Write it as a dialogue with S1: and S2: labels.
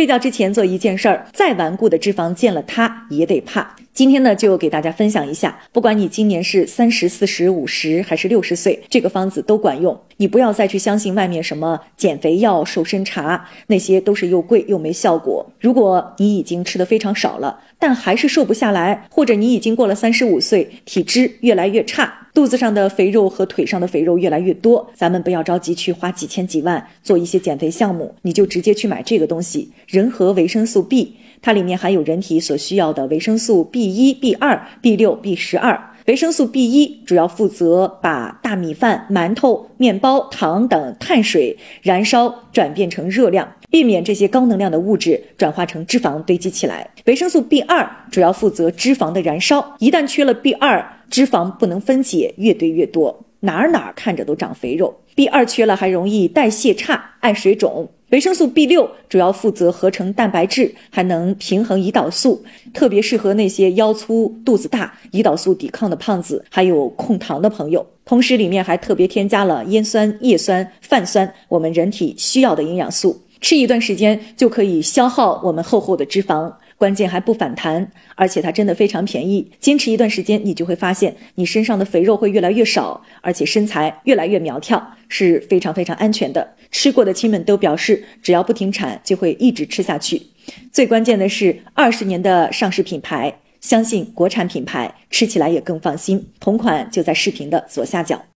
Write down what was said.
S1: 睡觉之前做一件事儿，再顽固的脂肪见了它也得怕。今天呢，就给大家分享一下，不管你今年是三十四十五十还是六十岁，这个方子都管用。你不要再去相信外面什么减肥药、瘦身茶，那些都是又贵又没效果。如果你已经吃的非常少了，但还是瘦不下来，或者你已经过了三十五岁，体质越来越差，肚子上的肥肉和腿上的肥肉越来越多，咱们不要着急去花几千几万做一些减肥项目，你就直接去买这个东西，人和维生素 B，它里面含有人体所需要的维生素 B。一、B 二、B 六、B 十二，维生素 B 一主要负责把大米饭、馒头、面包、糖等碳水燃烧转变成热量，避免这些高能量的物质转化成脂肪堆积起来。维生素 B 二主要负责脂肪的燃烧，一旦缺了 B 二，脂肪不能分解，越堆越多，哪儿哪儿看着都长肥肉。B 二缺了还容易代谢差，爱水肿。维生素 B 六主要负责合成蛋白质，还能平衡胰岛素，特别适合那些腰粗肚子大、胰岛素抵抗的胖子，还有控糖的朋友。同时，里面还特别添加了烟酸、叶酸、泛酸，我们人体需要的营养素。吃一段时间就可以消耗我们厚厚的脂肪。关键还不反弹，而且它真的非常便宜。坚持一段时间，你就会发现你身上的肥肉会越来越少，而且身材越来越苗条，是非常非常安全的。吃过的亲们都表示，只要不停产，就会一直吃下去。最关键的是，二十年的上市品牌，相信国产品牌吃起来也更放心。同款就在视频的左下角。